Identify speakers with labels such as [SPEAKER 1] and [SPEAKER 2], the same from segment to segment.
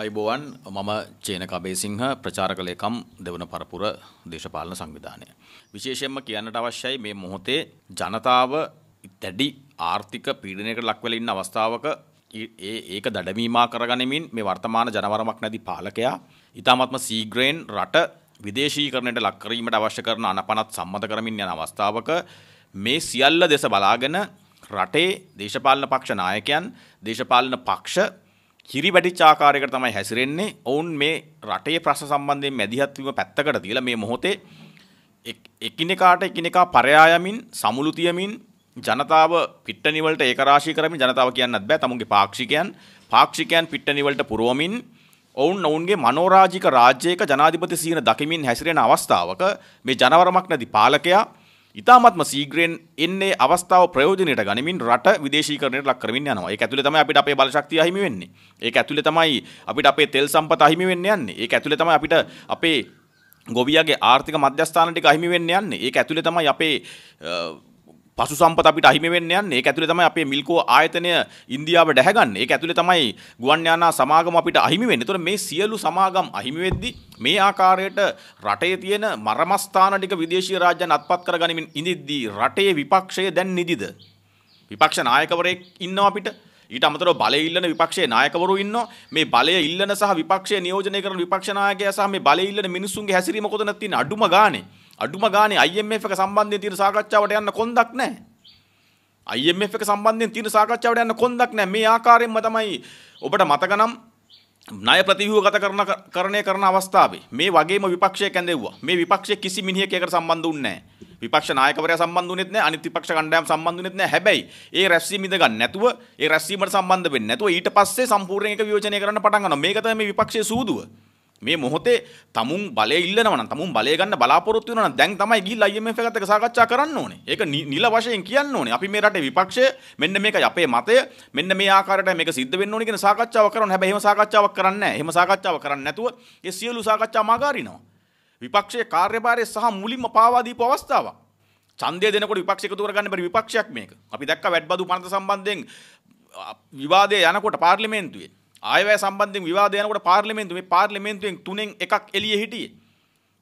[SPEAKER 1] අයිබෝවන් මම චේන කබේසිංහ ප්‍රචාරක ලේකම් දෙවන පරපුර දේශපාලන සංවිධානය. විශේෂයෙන්ම කියන්නට අවශ්‍යයි මේ මොහොතේ ජනතාව දැඩි ආර්ථික පීඩනයකට ලක්වල ඉන්න අවස්ථාවක ඒ ඒක දඩමීමා කරගනිමින් මේ වර්තමාන ජනවරමක් නැති පාලකයා ඉතාමත්ම සීග්‍රයෙන් රට විදේශීකරණයට ලක්කරීමට අවශ්‍ය කරන අනපනත් සම්මත කරමින් යන අවස්ථාවක මේ සියල්ල දෙස බලාගෙන රටේ දේශපාලන පක්ෂ නායකයන් දේශපාලන පක්ෂ කිරිබැටිච්ච ආකාරයකට තමයි හැසිරෙන්නේ. ඔවුන් මේ රටේ ප්‍රශ්න සම්බන්ධයෙන් මැදිහත් වීම පැත්තකට තියලා මේ මොහොතේ එකිනෙකාට එකිනෙකා පරයායමින් සමුළු තියමින් ජනතාව පිට්ටනි වලට ඒකරාශී කරමින් ජනතාව කියන්නත් බෑ. තමුන්ගේ පාක්ෂිකයන් පාක්ෂිකයන් පිට්ටනි වලට පුරවමින් ඔවුන් ඔවුන්ගේ මනෝරාජික රාජ්‍යයක ජනාධිපති සීන දකිමින් හැසිරෙන අවස්ථාවක මේ ජනවරමක් නැති පාලකයා ඉතාමත්ම සීග්‍රයෙන් එන්නේ අවස්ථාව ප්‍රයෝජනයට ගනිමින් රට විදේශීකරණයට ලක් කරමින් යනවා. ඒක ඇතුලේ තමයි අපිට අපේ බලශක්තිය අහිමි වෙන්නේ. ඒක ඇතුලේ තමයි අපිට අපේ තෙල් සම්පත අහිමි වෙන්න යන්නේ. ඒක ඇතුලේ තමයි අපිට අපේ ගොවියාගේ ආර්ථික මධ්‍යස්ථාන ටික අහිමි වෙන්න යන්නේ. ඒක ඇතුලේ තමයි අපේ පසු සම්පත අපිට අහිමි වෙන්න යන්නේ. ඒක ඇතුලේ තමයි අපේ මිල්කෝ ආයතනය ඉන්දියාව ඩැහැගන්නේ. ඒක ඇතුලේ තමයි ගුවන් යානා සමාගම අපිට අහිමි වෙන්නේ. ඒතකොට මේ සියලු සමාගම් අහිමි වෙද්දී මේ ආකාරයට රටේ තියෙන මරමස්ථාන ටික විදේශීය රාජ්‍යයන් අත්පත් කරගනිමින් ඉඳිද්දී රටේ විපක්ෂය දැන් නිදිද? විපක්ෂ නායකවරයෙක් ඉන්නවා අපිට. ඊට අමතරව බලය ඉල්ලන විපක්ෂයේ නායකවරු ඉන්නවා. මේ බලය ඉල්ලන සහ විපක්ෂයේ නියෝජනය කරන විපක්ෂ නායකයා සහ මේ බලය ඉල්ලන මිනිස්සුන්ගේ හැසිරීම කොතනද තියෙන්නේ? අඩුම ගානේ අඩුම ගානේ IMF එක සම්බන්ධයෙන් තියෙන සාකච්ඡාවට යන්න කොන්දක් නැහැ. IMF එක සම්බන්ධයෙන් තියෙන සාකච්ඡාවට යන්න කොන්දක් නැහැ. මේ ආකාරයෙන්ම තමයි ඔබට මතක නම් ණය ප්‍රතිව්‍යුහගත කරන කරණය කරන අවස්ථාවේ මේ වගේම විපක්ෂය කැඳෙව්වා. මේ විපක්ෂයේ කිසි මිනිහෙකයකට සම්බන්ධ වුන්නේ නැහැ. විපක්ෂ නායකවරයා සම්බන්ධ වුණෙත් නැහැ. අනිත් විපක්ෂ කණ්ඩායම් සම්බන්ධ වුණෙත් නැහැ. හැබැයි ඒ රැස්වීම ඉඳ ගන්න නැතුව ඒ රැස්වීමට සම්බන්ධ වෙන්නේ නැතුව ඊට පස්සේ සම්පූර්ණයෙන් ඒක විවචනය කරන්න පටන් ගන්නවා. මේක තමයි මේ විපක්ෂයේ සූදුව. මේ මොහොතේ තමුන් බලය ඉල්ලනවන තමුන් බලයගන්න බලාපොරොත්තු වෙනවා දැන් තමයි ගිහිල්ලා IMF එකත් එක්ක සාකච්ඡා කරන්න ඕනේ. ඒක නිල වශයෙන් කියන්න ඕනේ. අපි මේ රටේ විපක්ෂය මෙන්න මේකයි අපේ මතය. මෙන්න මේ ආකාරයට මේක සිද්ධ වෙන්න ඕනේ කියන සාකච්ඡාවක් කරනවා. හැබැයි එහෙම සාකච්ඡාවක් කරන්නේ නැහැ. එහෙම සාකච්ඡාවක් කරන්නේ නැතුව ඒ සියලු සාකච්ඡා මාගාරිනවා. විපක්ෂයේ කාර්යභාරය සහ මුලින්ම පාවා දීපු අවස්ථාවක්. ඡන්දය දෙනකොට විපක්ෂ එකතු කරගන්න බැරි විපක්ෂයක් මේක. අපි දැක්ක වැඩබදු පනත සම්බන්ධයෙන් විවාදය යනකොට පාර්ලිමේන්තුවේ ආයවැය සම්බන්ධයෙන් විවාද යනකොට පාර්ලිමේන්තුව මේ පාර්ලිමේන්තුවෙන් තුනෙන් එකක් එළියේ හිටියේ.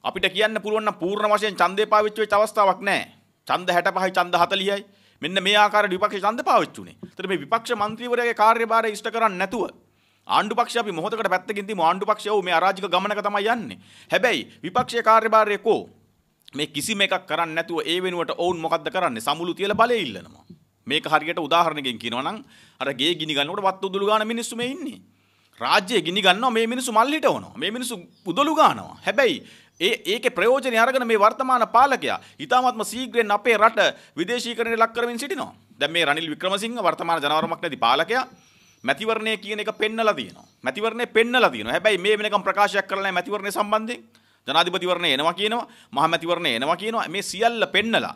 [SPEAKER 1] අපිට කියන්න පුළුවන් නම් පූර්ණ වශයෙන් ඡන්දේ පාවිච්චි වෙච්ච අවස්ථාවක් නැහැ. ඡන්ද 65යි ඡන්ද 40යි. මෙන්න මේ ආකාරයට විපක්ෂ ඡන්ද පාවිච්චි උනේ. ඒතර මේ විපක්ෂ മന്ത്രിවරයාගේ කාර්යභාරය ඉෂ්ට කරන්නේ නැතුව ආණ්ඩු පක්ෂ අපි මොහොතකට පැත්තකින් තියමු ආණ්ඩු පක්ෂය ඔව් මේ අරාජික ගමනක තමයි යන්නේ. හැබැයි විපක්ෂයේ කාර්යභාරය කෝ මේ කිසිම එකක් කරන්නේ නැතුව ඒ වෙනුවට ඔවුන් මොකද්ද කරන්නේ? සමුළු තියලා බලය ඉල්ලනවා. මේක හරියට උදාහරණකින් කියනවා නම් අර ගේ ගිනි ගන්නකොට වත් උදුළු ගන්න මිනිස්සු මේ ඉන්නේ. රාජ්‍යය ගිනි ගන්නවා මේ මිනිස්සු මල් හිටවනවා. මේ මිනිස්සු උදුළු ගන්නවා. හැබැයි ඒ ඒකේ ප්‍රයෝජනය අරගෙන මේ වර්තමාන පාලකයා ඊටාත්ම ශීඝ්‍රයෙන් අපේ රට විදේශීකරණයට ලක් කරමින් සිටිනවා. දැන් මේ රනිල් වික්‍රමසිංහ වර්තමාන ජනවරමක් නැති පාලකයා මැතිවරණය කියන එක පෙන්නලා තියෙනවා. මැතිවරණය පෙන්නලා තියෙනවා. හැබැයි මේ වෙනකම් ප්‍රකාශයක් කරලා නැහැ මැතිවරණය සම්බන්ධයෙන්. ජනාධිපතිවරණය එනවා කියනවා. මහා මැතිවරණය එනවා කියනවා. මේ සියල්ල පෙන්නලා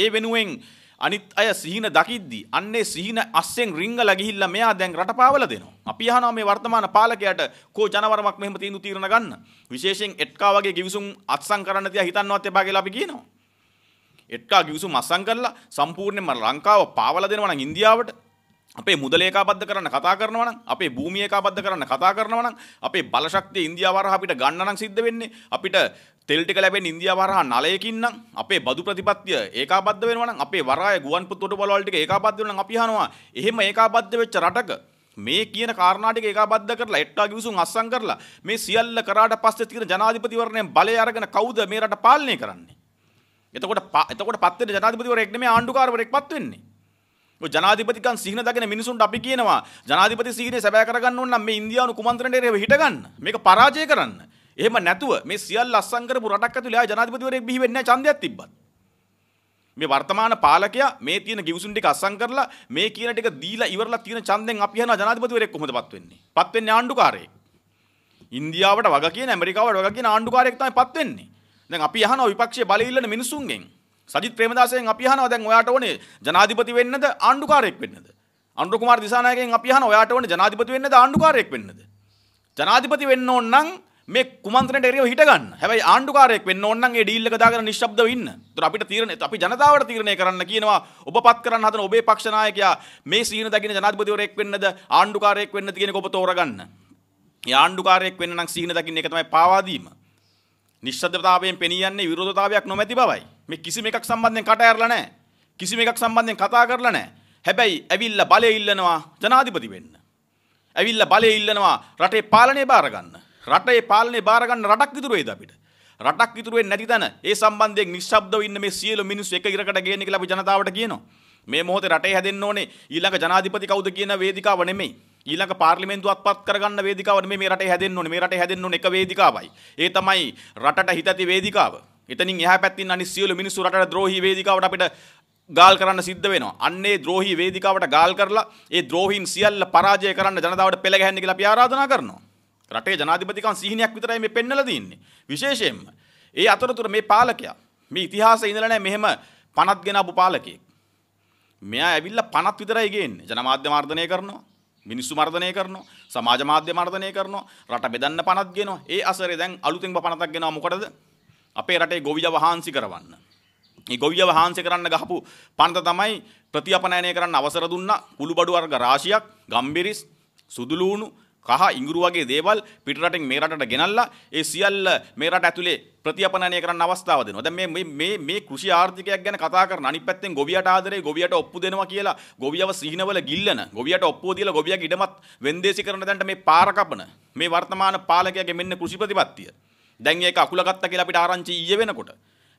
[SPEAKER 1] ඒ වෙනුවෙන් අනිත් අය සිහින දකිද්දි අන්නේ සිහින අස්සෙන් රිංගලා ගිහිල්ලා මෙයා දැන් රටපාවල දෙනවා. අපි අහනවා මේ වර්තමාන පාලකයාට කෝ ජනවරමක් මෙහෙම තීන්දුව తీරන ගන්න. විශේෂයෙන් එට්කා වගේ ගිවිසුම් අත්සන් කරන්න තියා හිතන්නවත් එපා කියලා අපි කියනවා. එට්කා ගිවිසුම් අත්සන් කරලා සම්පූර්ණයෙන්ම ලංකාව පාවල දෙනවා නම් ඉන්දියාවට අපේ මුදල ඒකාබද්ධ කරන්න කතා කරනවා නම් අපේ භූමිය ඒකාබද්ධ කරන්න කතා කරනවා නම් අපේ බලශක්තිය ඉන්දියාව හරහා අපිට ගන්න නම් සිද්ධ වෙන්නේ අපිට තෙල්ටික ලැබෙන් ඉන්දිය වරහා නලයකින්නම් අපේ බදු ප්‍රතිපත්තිය ඒකාබද්ධ වෙනවනම් අපේ වරාය ගුවන්පොතොට බලවල ටික ඒකාබද්ධ වෙනනම් අපි අහනවා එහෙම ඒකාබද්ධ වෙච්ච රටක මේ කියන කාරණා ටික ඒකාබද්ධ කරලා එට්ටා කිවිසුන් අස්සම් කරලා මේ සියල්ල කරාට පස්සේ තියෙන ජනාධිපතිවරණයෙන් බලය අරගෙන කවුද මේ රට පාලනය කරන්නේ එතකොට එතකොට පත් වෙන ජනාධිපතිවරයෙක් නෙමෙයි ආණ්ඩුකාරවරයෙක්පත් වෙන්නේ ඔය ජනාධිපතිකම් සිහින දගෙන මිනිසුන්ට අපි කියනවා ජනාධිපති සිහිනේ සැබෑ කරගන්න ඕන නම් මේ ඉන්දියානු කුමන්ත්‍රණයට හිටගන්න මේක පරාජය කරන්න එහෙම නැතුව මේ සියල්ල අස්සම් කරපු රටක් ඇතුළේ ආ ජනාධිපතිවරයෙක් බිහි වෙන්නේ නැහැ ඡන්දයක් තිබ්බත්. මේ වර්තමාන පාලකයා මේ තියෙන ගිවිසුම් ටික අස්සම් කරලා මේ කියන ටික දීලා ඉවරලා තියෙන ඡන්දෙන් අපි යනවා ජනාධිපතිවරයෙක් කොහොමදපත් වෙන්නේ? පත් වෙන්නේ ආණ්ඩුකාරයෙක්. ඉන්දියාවට වග කියන ඇමරිකාවට වග කියන ආණ්ඩුකාරයෙක් තමයි පත් වෙන්නේ. දැන් අපි අහනවා විපක්ෂයේ බලය ඉල්ලන මිනිසුන්ගෙන්. සජිත් ප්‍රේමදාසයෙන් අපි අහනවා දැන් ඔයාට ඕනේ ජනාධිපති වෙන්නද ආණ්ඩුකාරයෙක් වෙන්නද? අනුර කුමාර දිසානායකගෙන් අපි අහනවා ඔයාට ඕනේ ජනාධිපති වෙන්නද ආණ්ඩුකාරයෙක් වෙන්නද? ජනාධිපති වෙන්න ඕන නම් මේ කුමන්ත්‍රණයට එරෙහිව හිටගන්න. හැබැයි ආණ්ඩුකාරයෙක් වෙන්න ඕන නම් ඒ ඩීල් එක දාගෙන නිශ්ශබ්දව ඉන්න. ඒතර අපිට තීරණ අපි ජනතාවට තීරණය කරන්න කියනවා ඔබපත් කරන්න හදන ඔබේ පක්ෂ නායකයා මේ සීන දකින්න ජනාධිපතිවරයෙක් වෙන්නද ආණ්ඩුකාරයෙක් වෙන්නද කියන එක ඔබ තෝරගන්න. මේ ආණ්ඩුකාරයෙක් වෙන්න නම් සීන දකින්න එක තමයි පාවා දීම. නිශ්ශබ්දතාවයෙන් පෙනී යන්නේ විරෝධතාවයක් නොමැති බවයි. මේ කිසිම එකක් සම්බන්ධයෙන් කට ඇරලා නැහැ. කිසිම එකක් සම්බන්ධයෙන් කතා කරලා නැහැ. හැබැයි ඇවිල්ලා බලය ඉල්ලනවා ජනාධිපති වෙන්න. ඇවිල්ලා බලය ඉල්ලනවා රටේ පාලනය බාර ගන්න. රටේ පාලනේ බාර ගන්න රටක් ඉතුරු වෙයිද අපිට? රටක් ඉතුරු වෙන්නේ නැති තැන ඒ සම්බන්ධයෙන් නිශ්ශබ්දව ඉන්න මේ සියලු මිනිස්සු එක ඉරකට ගේන්න කියලා අපි ජනතාවට කියනවා. මේ මොහොතේ රටේ හැදෙන්න ඕනේ ඊළඟ ජනාධිපති කවුද කියන වේදිකාව නෙමෙයි. ඊළඟ පාර්ලිමේන්තුව අත්පත් කරගන්න වේදිකාව නෙමෙයි මේ රටේ හැදෙන්න ඕනේ. මේ රටේ හැදෙන්න ඕනේ එක වේදිකාවයි. ඒ තමයි රටට හිතති වේදිකාව. එතනින් එහා පැත්තින් අනිත් සියලු මිනිස්සු රටට ද්‍රෝහී වේදිකාවට අපිට ගාල් කරන්න සිද්ධ වෙනවා. අන්නේ ද්‍රෝහී වේදිකාවට ගාල් කරලා ඒ ද්‍රෝහීන් සියල්ල පරාජය කරන්න ජනතාවට පෙළ ගැහෙන්න කියලා අපි ආරාධනා කරනවා. රටේ ජනාධිපතිකම් සිහිනයක් විතරයි මේ පෙන්වලා තින්නේ. විශේෂයෙන්ම ඒ අතරතුර මේ පාලකයා මේ ඉතිහාසයේ ඉඳලා නැහැ මෙහෙම පනත් ගෙන ආපු පාලකයෙක්. මෙයා ඇවිල්ලා පනත් විතරයි ගේන්නේ. ජනමාධ්‍ය මර්ධනය කරනවා. මිනිස්සු මර්ධනය කරනවා. සමාජ මාධ්‍ය මර්ධනය කරනවා. රට බෙදන්න පනත් ගෙනවා. ඒ අසරේ දැන් අලුතෙන් පනතක් ගෙනවා මොකටද? අපේ රටේ ගොවියව හාන්සි කරවන්න. ඒ ගොවියව හාන්සි කරන්න ගහපු පනත තමයි ප්‍රතිඅපනයනය කරන්න අවසර දුන්නා කුළුබඩු වර්ග රාශියක්, ගම්බිරිස්, සුදුලූණු කහ ඉංගුරු වගේ දේවල් පිටරටින් මේ රටට ගෙනල්ලා ඒ සියල්ල මේ රට ඇතුලේ ප්‍රතිඅපනනය කරන්න අවස්ථාව දෙනවා. දැන් මේ මේ මේ කෘෂි ආර්ථිකයක් ගැන කතා කරන අනිත් පැත්තෙන් ගොවියට ආදරේ ගොවියට ඔප්පු දෙනවා කියලා ගොවියව සිහිනවල ගිල්ලන ගොවියට ඔප්පුව දීලා ගොවියගේ ඉඩමත් වෙන්දේසි කරන දැන්ට මේ පාර කපන මේ වර්තමාන පාලකයාගේ මෙන්න කෘෂි ප්‍රතිපත්තිය. දැන් ඒක අකුල ගත්තා කියලා අපිට ආරංචි ඊයේ වෙනකොට.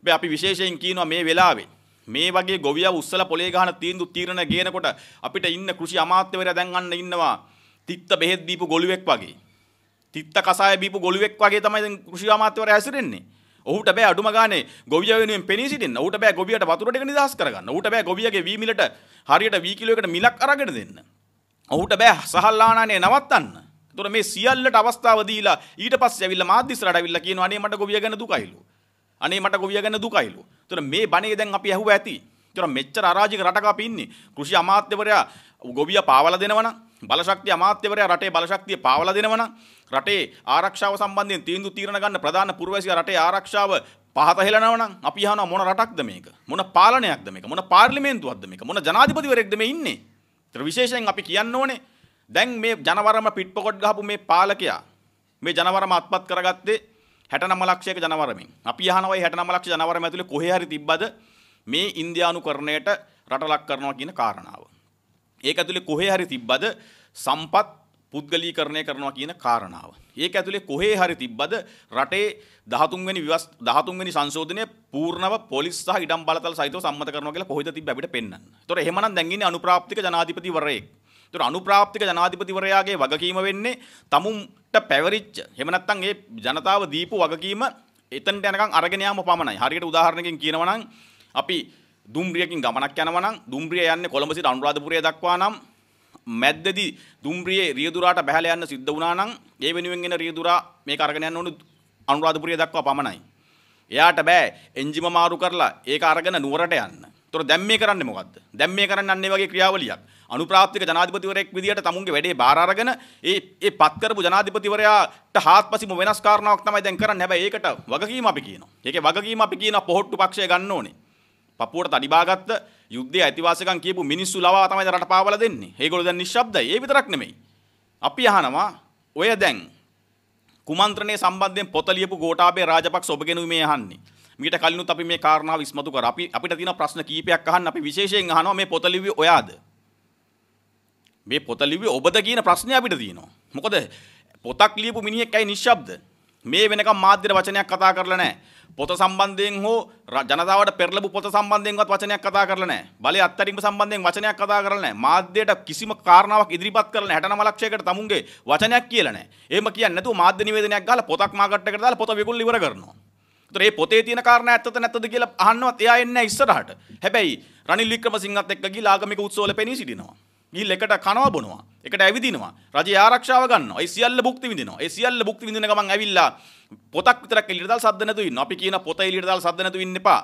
[SPEAKER 1] මේ අපි විශේෂයෙන් කියනවා මේ වෙලාවේ මේ වගේ ගොවියව උස්සලා පොලේ ගහන තීන්දුව තීරණ ගේනකොට අපිට ඉන්න කෘෂි අමාත්‍යවරයා දැන් අන්න ඉන්නවා තිත්ත බෙහෙත් දීපු ගොළුවෙක් වගේ. තිත්ත කසාය බීපු ගොළුවෙක් වගේ තමයි දැන් කෘෂි අමාත්‍යවරයා හැසිරෙන්නේ. ඔහුට බෑ අඩුම ගානේ ගොවිය වෙනුවෙන් පෙනී සිටින්න. ඔහුට බෑ ගොවියට වතුර ටික නිදහස් කරගන්න. ඔහුට බෑ ගොවියගේ වී මිලට හරියට වී කිලෝයකට මිලක් අරගෙන දෙන්න. ඔහුට බෑ සහල් ආනානේ නවත්තන්න. ඒතොර මේ සියල්ලට අවස්ථාව දීලා ඊට පස්සේ ඇවිල්ලා මාධ්‍යස්රට ඇවිල්ලා කියනවා අනේ මට ගොවිය ගැන දුකයිලු. අනේ මට ගොවිය ගැන දුකයිලු. ඒතොර මේ බණේ දැන් අපි ඇහුවා ඇති. ඒතර මෙච්චර අරාජික රටක අපි ඉන්නේ. කෘෂි අමාත්‍යවරයා ගොවිය පාවලා දෙනවනම් බලශක්තිය අමාත්‍යවරයා රටේ බලශක්තිය පාවලා දෙනවනම් රටේ ආරක්ෂාව සම්බන්ධයෙන් තීන්දුව තීරණ ගන්න ප්‍රධාන පුරවැසියා රටේ ආරක්ෂාව පහත හෙලනවා නම් අපි අහනවා මොන රටක්ද මේක? මොන පාලනයක්ද මේක? මොන පාර්ලිමේන්තුවක්ද මේක? මොන ජනාධිපතිවරයෙක්ද මේ ඉන්නේ? ඒතර විශේෂයෙන් අපි කියන්න ඕනේ දැන් මේ ජනවරම පිට්පොකොට් ගහපු මේ පාලකයා මේ ජනවරම අත්පත් කරගත්තේ 69 ලක්ෂයක ජනවරමින්. අපි අහනවා මේ 69 ලක්ෂ ජනවරම ඇතුලේ කොහේ හරි තිබ්බද? මේ ඉන්දියානුකරණයට රටලක් කරනවා කියන කාරණාව. ඒක ඇතුලේ කොහේ හරි තිබ්බද සම්පත් පුද්ගලීකරණය කරනවා කියන කාරණාව. ඒක ඇතුලේ කොහේ හරි තිබ්බද රටේ 13 වෙනි 13 වෙනි සංශෝධනය පූර්ණව පොලිස් සහ ඉඩම් බලතල සහිතව සම්මත කරනවා කියලා කොහෙද තිබ්බ අපිට පෙන්වන්න. ඒතොර එහෙමනම් දැන් ඉන්නේ අනුප්‍රාප්තික ජනාධිපතිවරයෙක්. ඒතොර අනුප්‍රාප්තික ජනාධිපතිවරයාගේ වගකීම වෙන්නේ තමුන්ට පැවරිච්ච එහෙම නැත්නම් ඒ ජනතාව දීපු වගකීම එතනට යනකම් අරගෙන යාම පමණයි. හරියට උදාහරණකින් කියනවා නම් අපි දුම්රියකින් ගමනක් යනවා නම් දුම්රිය යන්නේ කොළඹ සිට අනුරාධපුරය දක්වා නම් මැද්දදී දුම්රියේ රියදුරාට බැහැලා යන්න සිද්ධ වුණා නම් ඒ වෙනුවෙන් එන රියදුරා මේක අරගෙන යන්න ඕනේ අනුරාධපුරය දක්වා පමණයි. එයාට බෑ එන්ජිම මාරු කරලා ඒක අරගෙන නුවරට යන්න. තොර දැම් මේ කරන්නේ මොකද්ද? දැන් මේ කරන්නේ අන්නේ වගේ ක්‍රියාවලියක්. අනුප්‍රාප්තික ජනාධිපතිවරයෙක් විදිහට තමුන්ගේ වැඩේ බාර අරගෙන ඒ ඒ පත් කරපු ජනාධිපතිවරයාට හාත්පසින්ම වෙනස් කාරණාවක් තමයි දැන් කරන්නේ. හැබැයි ඒකට වගකීම අපි කියනවා. ඒකේ වගකීම අපි කියන පොහොට්ටු පක්ෂය ගන්න ඕනේ. පපුවට තඩිබාගත්ත යුද්ධයේ අයිතිවාසිකම් කියපු මිනිස්සු ලවා තමයි රට පාවල දෙන්නේ. ඒගොල්ලෝ දැන් නිශ්ශබ්දයි. ඒ විතරක් නෙමෙයි. අපි අහනවා ඔය දැන් කුමන්ත්‍රණය සම්බන්ධයෙන් පොත ලියපු ගෝඨාභය රාජපක්ෂ ඔබගෙනුයි මේ අහන්නේ. මීට කලිනුත් අපි මේ කාරණාව ඉස්මතු කර අපි අපිට තියෙන ප්‍රශ්න කීපයක් අහන්න අපි විශේෂයෙන් අහනවා මේ පොත ලිව්වේ ඔයාද? මේ පොත ලිව්වේ ඔබද කියන ප්‍රශ්නේ අපිට තියෙනවා. මොකද පොතක් ලියපු මිනිහෙක් ඇයි නිශ්ශබ්ද? මේ වෙනකම් මාධ්‍යර වචනයක් කතා කරලා නැහැ. පොත සම්බන්ධයෙන් හෝ ජනතාවට පෙරලපු පොත සම්බන්ධයෙන්වත් වචනයක් කතා කරලා නැහැ. බලේ අත්හැරීම සම්බන්ධයෙන් වචනයක් කතා කරලා නැහැ. මාධ්‍යයට කිසිම කාරණාවක් ඉදිරිපත් කරලා නැහැ. 69 ලක්ෂයකට තමුන්ගේ වචනයක් කියලා නැහැ. එහෙම කියන්නේ නැතුව මාධ්‍ය නිවේදනයක් ගාලා පොතක් මාකට් එකට දාලා පොත විකුණලා ඉවර කරනවා. ඒතර මේ පොතේ තියෙන කාරණා ඇත්තද නැත්තද කියලා අහන්නවත් එයා එන්නේ නැහැ ඉස්සරහට. හැබැයි රනිල් වික්‍රමසිංහත් එක්ක ගිහලා ආගමික උත්සවවල පෙනී සිටිනවා. ගිහිල්ලා එකට කනවා බොනවා. එකට ඇවිදිනවා. රජේ ආරක්ෂාව ගන්නවා. ඒ සියල්ල භුක්ති විඳිනවා. ඒ සියල්ල භුක්ති විඳින ගමන් ඇවිල්ලා පොතක් විතරක් එළියට දාලා සද්ද නැතුව ඉන්න. අපි කියන පොත එළියට දාලා සද්ද නැතුව ඉන්න එපා.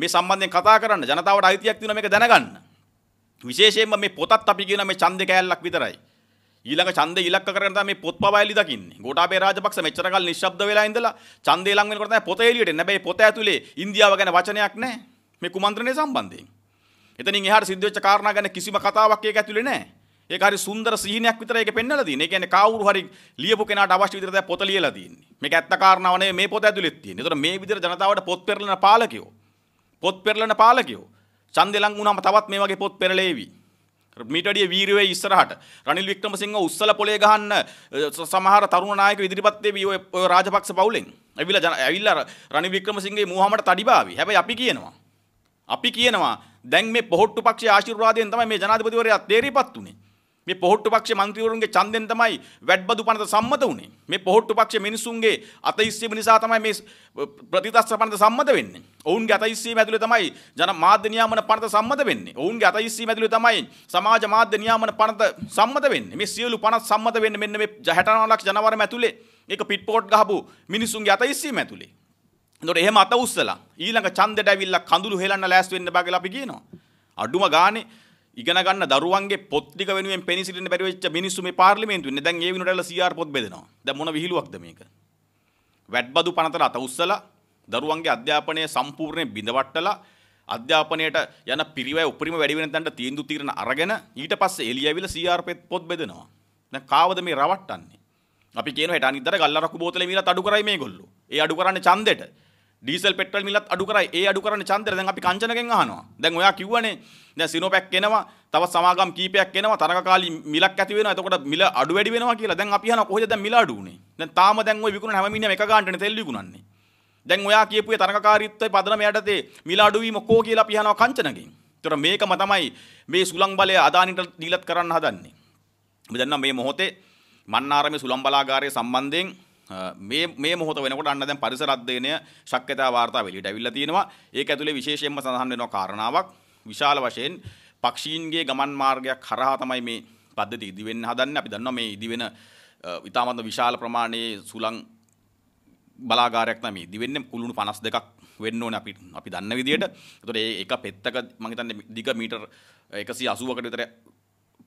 [SPEAKER 1] මේ සම්බන්ධයෙන් කතා කරන්න ජනතාවට අයිතියක් තියෙනවා මේක දැනගන්න. විශේෂයෙන්ම මේ පොතත් අපි කියන මේ ඡන්දේ කෑල්ලක් විතරයි. ඊළඟ ඡන්දේ ඉලක්ක කරගෙන තමයි මේ පොත් පවයිලි දකින්නේ. ගෝඨාභය රාජපක්ෂ මෙච්චර කාල නිශ්ශබ්ද වෙලා ඉඳලා ඡන්දේ ලඟ වෙනකොට තමයි පොත එළියට එන්නේ. හැබැයි පොත ඇතුලේ ඉන්දියාව ගැන වචනයක් නැහැ. මේ කුමන්ත්‍රණය සම්බන්ධයෙන්. එතනින් එහාට සිද්ධ වෙච්ච කාරණා ගැන කිසිම කතාවක් ඒක ඇතුලේ නැහැ. ඒක හරි සුන්දර සිහිනයක් විතරයි ඒක පෙන්වලා තියෙන්නේ. ඒ කියන්නේ කවුරු හරි ලියපු කෙනාට අවශ්‍ය විදිහට දැන් පොත ලියලා තියෙන්නේ. මේක ඇත්ත කාරණාව නෙවෙයි මේ පොත ඇතුලෙත් තියෙන්නේ. ඒතර මේ විදිහට ජනතාවට පොත් පෙරලන පාලකයෝ පොත් පෙරලන පාලකයෝ ඡන්දෙ ලඟ වුණාම තවත් මේ වගේ පොත් පෙරලේවි. මීටඩිය වීරවේ ඉස්සරහට රනිල් වික්‍රමසිංහ උස්සල පොලේ ගහන්න සමහර තරුණ නායක ඉදිරිපත් වෙවි ඔය රාජපක්ෂ පවුලෙන්. ඇවිල්ලා ඇවිල්ලා රනිල් වික්‍රමසිංහගේ මූහමට තඩිබාවි. හැබැයි අපි කියනවා අපි කියනවා දැන් මේ පොහොට්ටු පක්ෂයේ ආශිර්වාදයෙන් තමයි මේ ජනාධිපතිවරයා තේරිපත් උනේ. මේ පොහොට්ටු පක්ෂයේ മന്ത്രിවරුන්ගේ ඡන්දෙන් තමයි වැඩබදු පනත සම්මත උනේ. මේ පොහොට්ටු පක්ෂයේ මිනිසුන්ගේ අතීස්සීම නිසා තමයි මේ ප්‍රතිතස්ස පනත සම්මත වෙන්නේ. ඔවුන්ගේ අතීස්සීම ඇතුළේ තමයි ජන මාධ්‍ය නියාමන පනත සම්මත වෙන්නේ. ඔවුන්ගේ අතීස්සීම ඇතුළේ තමයි සමාජ මාධ්‍ය නියාමන පනත සම්මත වෙන්නේ. මේ සියලු පනත් සම්මත වෙන්නේ මෙන්න මේ 69 ලක්ෂ ජනවරම ඇතුළේ. ඒක පිට්පෝට් ගහපු මිනිසුන්ගේ අතීස්සීම ඇතුළේ. එතකොට එහෙම අත උස්සලා ඊළඟ ඡන්දෙට ඇවිල්ලා කඳුළු හෙලන්න ලෑස්ති වෙන්න බා කියලා අපි කියනවා. අඩුම ගානේ ඉගෙන ගන්න දරුවන්ගේ පොත් ටික වෙනුවෙන් පෙනී සිටින්න බැරි වෙච්ච මිනිස්සු මේ පාර්ලිමේන්තුවේ ඉන්නේ. දැන් ඒ විනෝඩ ඇවිල්ලා CR පොත් බෙදෙනවා. දැන් මොන විහිළුවක්ද මේක? වැඩබදු පනතර අත උස්සලා දරුවන්ගේ අධ්‍යාපනය සම්පූර්ණයෙන් බිඳවට්ටලා අධ්‍යාපනයට යන පිරිවැය උපරිම වැඩි වෙන තැනට තීන්දුව తీරන අරගෙන ඊට පස්සේ එළිය ඇවිල්ලා CR පොත් බෙදෙනවා. දැන් කාවද මේ රවට්ටන්නේ? අපි කියන හෙට අනිද්දාට ගල්ලා රකු බෝතලේ මීලා අඩු කරයි මේගොල්ලෝ. ඒ අඩු කරන්නේ ඡන්දෙට. ඩීසල් පෙට්‍රල් මිලත් අඩු කරයි. ඒ අඩු කරන චන්දර දැන් අපි කංචනකෙන් අහනවා. දැන් ඔයා කිව්වනේ දැන් සිනෝපැක් එනවා, තවත් සමාගම් කීපයක් එනවා, තරඟකාලී මිලක් ඇති වෙනවා. එතකොට මිල අඩු වැඩි වෙනවා කියලා. දැන් අපි අහනවා කොහෙද දැන් මිල අඩු උනේ? දැන් තාම දැන් ওই විකුණන හැම මිනිහම එක ගන්නටනේ තෙල් විකුණන්නේ. දැන් ඔයා කියපු ඒ තරඟකාරීත්වයේ පදනම යටතේ මිල අඩු වීම කොහොම කියලා අපි අහනවා කංචනකෙන්. ඒතර මේකම තමයි මේ සුලං බලය අදානිට දීලත් කරන්න හදන්නේ. අපි දන්නා මේ මොහොතේ මන්නාරමේ සුලං බලාගාරය සම්බන්ධයෙන් මේ මොහොත වෙනකොට අන්න දැන් පරිසර අධ්‍යයනය ශක්්‍යතා වාර්තා වෙලියට ඇවිල්ලා තියෙනවා. ඒක ඇතුලේ විශේෂයෙන්ම සඳහන් වෙනවා කාරණාවක් විශාල වශයෙන් පක්ෂීන්ගේ ගමන් මාර්ගයක් හරහා තමයි මේ පද්ධති ඉදි වෙන්න හදන්නේ. අපි දන්නවා මේ ඉදි වෙන ඉතාමත්ම විශාල ප්‍රමාණයේ සුළං බලාගාරයක් තමයි ඉදි වෙන්නේ. කුළුණු 52ක් වෙන්න ඕනේ අපි අපි දන්න විදිහට. ඒතකොට ඒ එක පෙත්තක මම හිතන්නේ දිග මීටර් 180කට විතර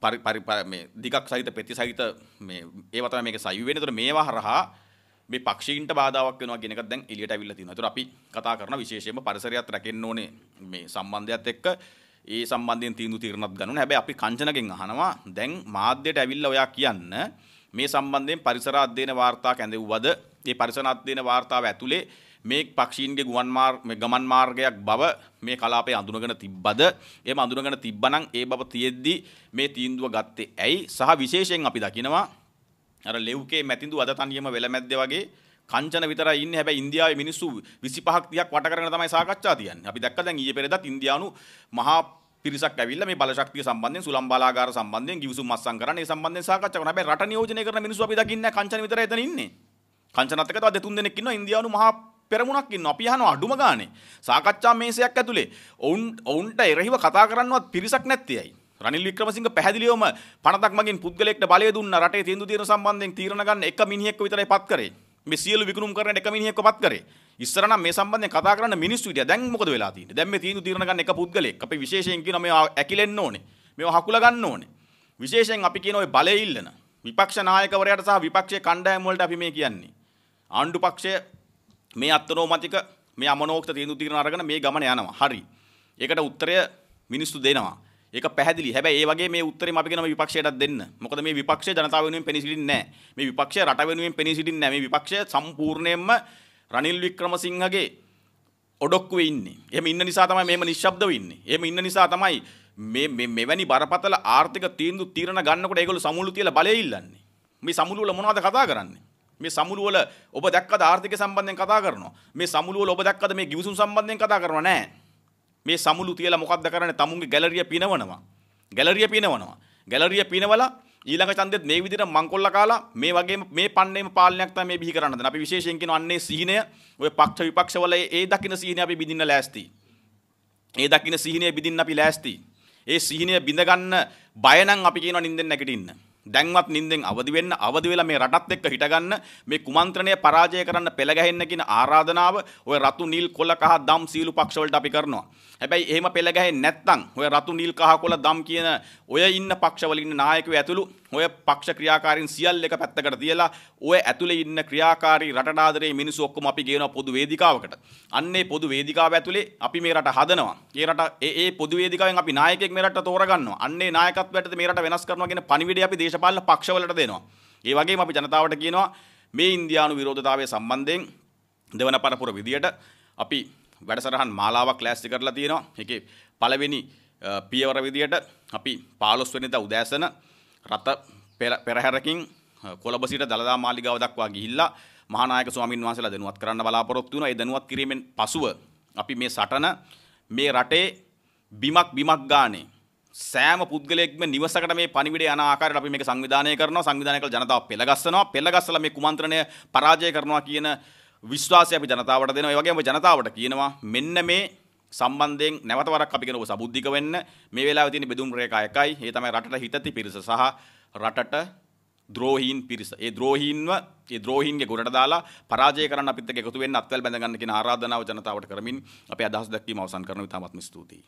[SPEAKER 1] පරි පරි මේ දිගක් සහිත පෙති සහිත මේ ඒව තමයි මේකේ සයු වෙන්නේ. ඒතකොට මේවා හරහා මේ පක්ෂීන්ට බාධාවක් වෙනවා කියන එක දැන් එළියට අවිල්ල තියෙනවා. ඒතර අපි කතා කරන විශේෂයෙන්ම පරිසරයත් රැකෙන්න ඕනේ මේ සම්බන්ධයත් එක්ක ඒ සම්බන්ධයෙන් තීන්දුව తీරණක් ගන්න ඕනේ. හැබැයි අපි කංචනගෙන් අහනවා දැන් මාධ්‍යයට අවිල්ලා ඔයා කියන්න මේ සම්බන්ධයෙන් පරිසර අධ්‍යයන වාර්තා කැඳෙව්වද ඒ පරිසර අධ්‍යයන වාර්තාව ඇතුලේ මේ පක්ෂීන්ගේ ගුවන් ගමන් මාර්ගයක් බව මේ කලාපේ අඳුනගෙන තිබ්බද එම අඳුනගෙන තිබ්බනම් ඒ බව තියෙද්දි මේ තීන්දුව ගත්තේ ඇයි සහ විශේෂයෙන් අපි දකිනවා අර ලෙව්කේ මැතිඳු අද තනියම වෙල මැද්දේ වගේ කංචන විතරයි ඉන්නේ හැබැයි ඉන්දියාවේ මිනිස්සු 25ක් 30ක් වට කරගෙන තමයි සාකච්ඡා තියන්නේ. අපි දැක්ක දැන් ඊයේ පෙරේදත් ඉන්දියානු මහා පිරිසක් ඇවිල්ලා මේ බලශක්තිය සම්බන්ධයෙන් සුලම් බලාගාර සම්බන්ධයෙන් ගිවිසුම් මස්සම් කරන ඒ සම්බන්ධයෙන් සාකච්ඡා කරනවා. හැබැයි රට නියෝජනය කරන මිනිස්සු අපි දකින්නේ කංචන විතරයි එතන ඉන්නේ. කංචනත් එක්ක තව දෙතුන් දෙනෙක් ඉන්නවා ඉන්දියානු මහා පෙරමුණක් ඉන්න අපි අහනවා අඩුම ගානේ. සාකච්ඡා මේසයක් ඇතුලේ ඔවුන් ඔවුන්ට එරෙහිව කතා කරන්නවත් පිරිසක් නැත්තේයි. රනිල් වික්‍රමසිංහ පැහැදිලිවම පනතක් මගින් පුද්ගලෙක්ට බලය දුන්න රටේ තීන්දුව తీරන සම්බන්ධයෙන් තීරණ ගන්න එක මිනිහෙක්ව විතරයි පත් කරේ. මේ සියලු විකුණුම් කරන එක මිනිහෙක්ව පත් කරේ. ඉස්සර නම් මේ සම්බන්ධයෙන් කතා කරන්න මිනිස්සු හිටියා. දැන් මොකද වෙලා තියෙන්නේ? දැන් මේ තීන්දුව තීරණ ගන්න එක පුද්ගලෙක්. අපි විශේෂයෙන් කියනවා මේවා ඇකිලෙන්න ඕනේ. මේවා හකුලා ගන්න ඕනේ. විශේෂයෙන් අපි කියන ওই බලය ඉල්ලන විපක්ෂ නායකවරයාට සහ විපක්ෂයේ කණ්ඩායම් වලට අපි මේ කියන්නේ. ආණ්ඩු පක්ෂය මේ අත්නෝමතික මේ අමනෝක්ත තීන්දුව තීරණ අරගෙන මේ ගමන යනවා. හරි. ඒකට උත්තරය මිනිස්සු දෙනවා. ඒක පැහැදිලි. හැබැයි ඒ වගේ මේ උත්තරේ අපි කියනවා විපක්ෂයටත් දෙන්න. මොකද මේ විපක්ෂය ජනතාව වෙනුවෙන් පෙනී සිටින්නේ නැහැ. මේ විපක්ෂය රට වෙනුවෙන් පෙනී සිටින්නේ නැහැ. මේ විපක්ෂය සම්පූර්ණයෙන්ම රනිල් වික්‍රමසිංහගේ ඔඩොක්කුවේ ඉන්නේ. එහෙම ඉන්න නිසා තමයි මේම නිශ්ශබ්දව ඉන්නේ. එහෙම ඉන්න නිසා තමයි මේ මේ මෙවැනි බරපතල ආර්ථික තීන්දුව තීරණ ගන්නකොට ඒගොල්ලෝ සමුළු තියලා බලය ඉල්ලන්නේ. මේ සමුළු වල මොනවද කතා කරන්නේ? මේ සමුළු වල ඔබ දැක්කද ආර්ථික සම්බන්ධයෙන් කතා කරනවා. මේ සමුළු වල ඔබ දැක්කද මේ ගිවිසුම් සම්බන්ධයෙන් කතා කරනවා නෑ. මේ සමුළු තියලා මොකක්ද කරන්නේ? තමුන්ගේ ගැලරිය පිනවනවා. ගැලරිය පිනවනවා. ගැලරිය පිනවලා ඊළඟ ඡන්දෙත් මේ විදිහට මංකොල්ල කාලා මේ වගේම මේ පන්නේම පාලනයක් තමයි මේ බිහි කරන්න හදන. අපි විශේෂයෙන් කියන අන්නේ සිහිනය ඔය පක්ෂ විපක්ෂවල ඒ දකින්න සිහිනය අපි බිඳින්න ලෑස්ති. ඒ දකින්න සිහිනය බිඳින්න අපි ලෑස්ති. ඒ සිහිනය බිඳ ගන්න බය නම් අපි කියනවා නින්දෙන් නැගිටින්න. දැන්වත් නිින්දෙන් අවදි වෙන්න අවදි වෙලා මේ රටත් එක්ක හිටගන්න මේ කුමන්ත්‍රණය පරාජය කරන්න පෙළ ගැහෙන්න කියන ආරාධනාව ඔය රතු නිල් කොළ කහ දම් සීලු පක්ෂවලට අපි කරනවා. හැබැයි එහෙම පෙළ ගැහෙන්නේ නැත්නම් ඔය රතු නිල් කහ කොළ දම් කියන ඔය ඉන්න පක්ෂවල ඉන්න නායකයෝ ඇතුළු ඔය පක්ෂ ක්‍රියාකාරීන් සියල්ල එක පැත්තකට තියලා ඔය ඇතුලේ ඉන්න ක්‍රියාකාරී රටට ආදරේ මිනිස්සු ඔක්කොම අපි ගේනවා පොදු වේදිකාවකට. අන්නේ පොදු වේදිකාව ඇතුලේ අපි මේ රට හදනවා. ඒ රට ඒ ඒ පොදු වේදිකාවෙන් අපි නායකයෙක් මේ රට තෝරගන්නවා. අන්නේ නායකත්වයටද මේ රට වෙනස් කරනවා කියන පණිවිඩය අපි දේශපාලන පක්ෂවලට දෙනවා. ඒ වගේම අපි ජනතාවට කියනවා මේ ඉන්දියානු විරෝධතාවය සම්බන්ධයෙන් දෙවන පරපුර විදියට අපි වැඩසටහන් මාලාවක් ලෑස්ති කරලා තියෙනවා. ඒකේ පළවෙනි පියවර විදියට අපි 15 වෙනිදා උදෑසන රත පෙරහැරකින් කොළඹ සිට දළදා මාලිගාව දක්වා ගිහිල්ලා මහානායක ස්වාමින් වහන්සේලා දැනුවත් කරන්න බලාපොරොත්තු වෙනවා. ඒ දැනුවත් කිරීමෙන් පසුව අපි මේ සටන මේ රටේ බිමක් බිමක් ගානේ සෑම පුද්ගලයෙක්ම නිවසකට මේ පණිවිඩය යන ආකාරයට අපි මේක සංවිධානය කරනවා සංවිධානය කළ ජනතාව පෙළගස්සනවා පෙළගස්සලා මේ කුමන්ත්‍රණය පරාජය කරනවා කියන විශ්වාසය අපි ජනතාවට දෙනවා ඒ වගේම ජනතාවට කියනවා මෙන්න මේ සම්බන්ධයෙන් නැවත වරක් අපි කියනවා සබුද්ධික වෙන්න මේ වෙලාවේ තියෙන බෙදුම් රේඛා එකයි ඒ තමයි රටට හිතති පිරිස සහ රටට ද්‍රෝහීන් පිරිස ඒ ද්‍රෝහීන්ව ඒ ද්‍රෝහීන්ගේ ගොඩට දාලා පරාජය කරන්න අපිත් එක්ක එකතු වෙන්න අත්වැල් බැඳ ගන්න කියන ආරාධනාව ජනතාවට කරමින් අපේ අදහස් දැක්වීම අවසන් කරන විතාමත්ම ස්තුතියි